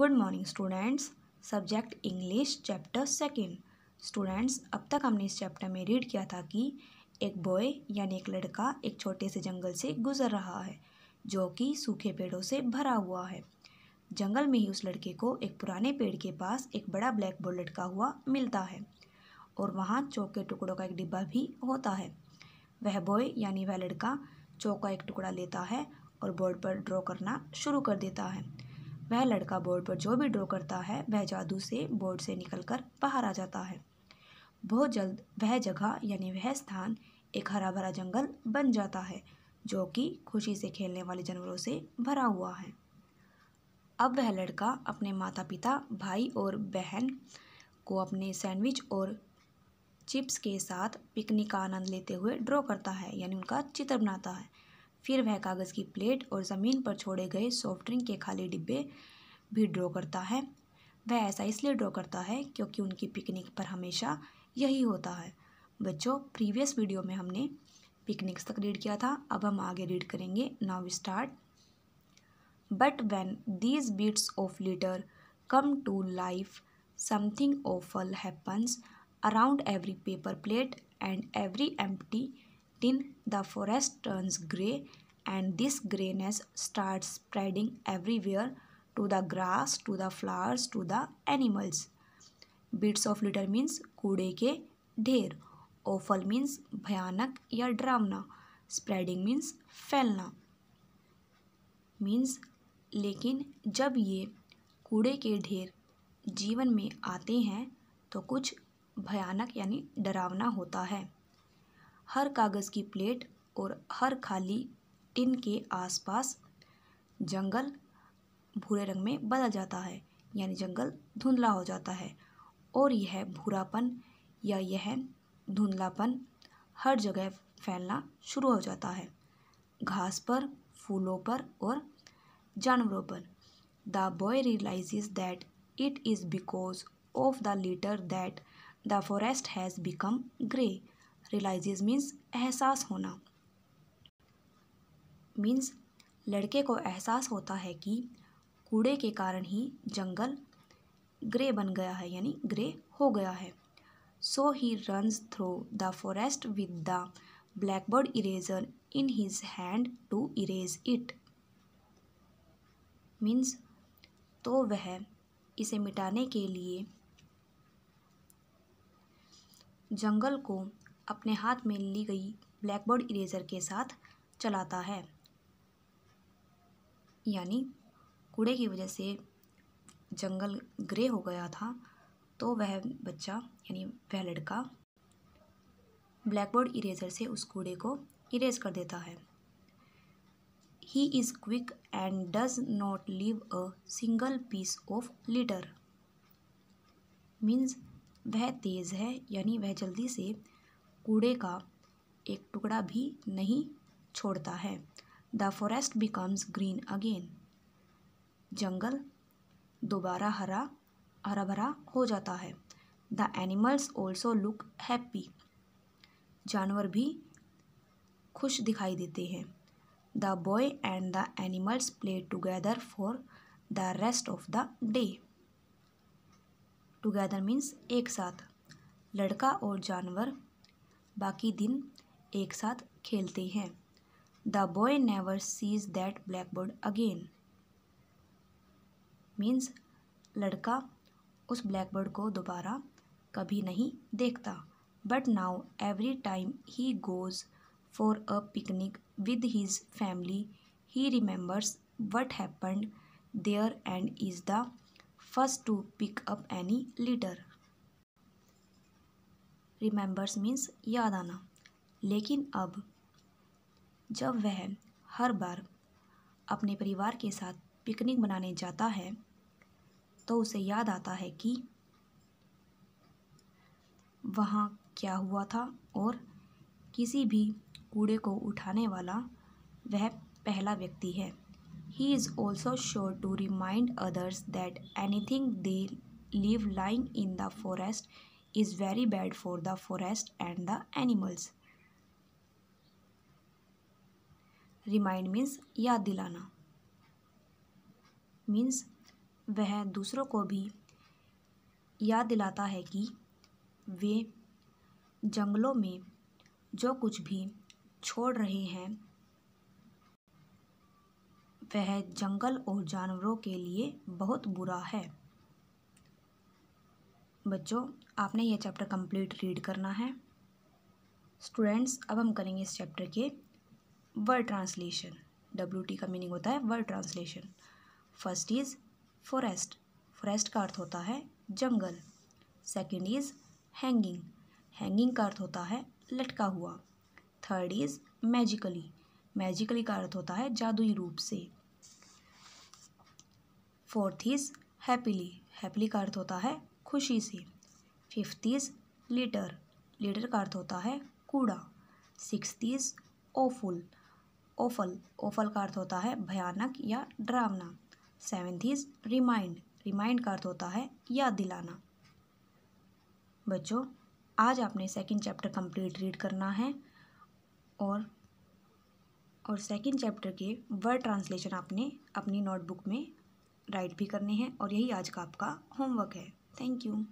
Good morning students subject English chapter second students अब तक हमने इस चैप्टर में रीड किया था कि एक बॉय यानी एक लड़का एक छोटे से जंगल से गुजर रहा है जो कि सूखे पेड़ों से भरा हुआ है जंगल में ही उस लड़के को एक पुराने पेड़ के पास एक बड़ा ब्लैक बोर्ड लटका हुआ मिलता है और वहाँ चौक के टुकड़ों का एक डिब्बा भी होता है वह बॉय यानी वह लड़का चौक का एक टुकड़ा लेता है और बोर्ड पर ड्रॉ करना शुरू कर देता है वह लड़का बोर्ड पर जो भी ड्रॉ करता है वह जादू से बोर्ड से निकलकर बाहर आ जाता है बहुत जल्द वह जगह यानी वह स्थान एक हरा भरा जंगल बन जाता है जो कि खुशी से खेलने वाले जानवरों से भरा हुआ है अब वह लड़का अपने माता पिता भाई और बहन को अपने सैंडविच और चिप्स के साथ पिकनिक का आनंद लेते हुए ड्रॉ करता है यानी उनका चित्र बनाता है फिर वह कागज़ की प्लेट और ज़मीन पर छोड़े गए सॉफ्ट ड्रिंक के खाली डिब्बे भी ड्रॉ करता है वह ऐसा इसलिए ड्रॉ करता है क्योंकि उनकी पिकनिक पर हमेशा यही होता है बच्चों प्रीवियस वीडियो में हमने पिकनिक्स तक रीड किया था अब हम आगे रीड करेंगे now start but when these bits of litter come to life something awful happens around every paper plate and every empty till the forest turns grey and this grayness starts spreading everywhere to the grass, to the flowers, to the animals. Bits of litter means कूड़े के ढेर ओफल means भयानक या डरावना spreading means फैलना means लेकिन जब ये कूड़े के ढेर जीवन में आते हैं तो कुछ भयानक यानी डरावना होता है हर कागज़ की प्लेट और हर खाली टिन के आसपास जंगल भूरे रंग में बदल जाता है यानी जंगल धुंधला हो जाता है और यह भूरापन या यह धुंधलापन हर जगह फैलना शुरू हो जाता है घास पर फूलों पर और जानवरों पर the boy realises that it is because of the litter that the forest has become grey realises means एहसास होना मीन्स लड़के को एहसास होता है कि कूड़े के कारण ही जंगल ग्रे बन गया है यानी ग्रे हो गया है so he runs through the forest with the blackboard eraser in his hand to erase it means तो वह इसे मिटाने के लिए जंगल को अपने हाथ में ली गई ब्लैकबोर्ड इरेजर के साथ चलाता है यानी कूड़े की वजह से जंगल ग्रे हो गया था तो वह बच्चा यानी वह लड़का ब्लैकबोर्ड इरेजर से उस कूड़े को इरेज कर देता है he is quick and does not leave a single piece of litter means वह तेज़ है यानी वह जल्दी से कूड़े का एक टुकड़ा भी नहीं छोड़ता है the forest becomes green again जंगल दोबारा हरा हरा भरा हो जाता है the animals also look happy जानवर भी खुश दिखाई देते हैं the boy and the animals play together for the rest of the day together means एक साथ लड़का और जानवर बाकी दिन एक साथ खेलते हैं the boy never sees that blackboard again means लड़का उस ब्लैक बोर्ड को दोबारा कभी नहीं देखता but now every time he goes for a picnic with his family he remembers what happened there and is the first to pick up any litter remembers means याद आना लेकिन अब जब वह हर बार अपने परिवार के साथ पिकनिक मनाने जाता है तो उसे याद आता है कि वहाँ क्या हुआ था और किसी भी कूड़े को उठाने वाला वह पहला व्यक्ति है he is also sure to remind others that anything they leave lying in the forest is very bad for the forest and the animals. Remind means याद दिलाना मीन्स वह दूसरों को भी याद दिलाता है कि वे जंगलों में जो कुछ भी छोड़ रहे हैं वह जंगल और जानवरों के लिए बहुत बुरा है बच्चों आपने यह चैप्टर कंप्लीट रीड करना है स्टूडेंट्स अब हम करेंगे इस चैप्टर के वर्ड ट्रांसलेशन डब्ल्यू टी का मीनिंग होता है word translation first is forest forest का अर्थ होता है जंगल सेकंड इज़ हैंगिंग हैंगिंग का अर्थ होता है लटका हुआ थर्ड इज़ मैजिकली मैजिकली का अर्थ होता है जादुई रूप से फोर्थ इज़ हैप्पीली हैप्पीली का अर्थ होता है खुशी से फिफ्थ इज लीटर लीटर का अर्थ होता है कूड़ा six is awful awful awful का अर्थ होता है भयानक या डरावना सेवेंथ इज रिमाइंड रिमाइंड का अर्थ होता है याद दिलाना बच्चों आज आपने सेकंड चैप्टर कंप्लीट रीड करना है और और सेकंड चैप्टर के वर्ड ट्रांसलेशन आपने अपनी नोटबुक में राइट भी करने हैं और यही आज का आपका होमवर्क है थैंक यू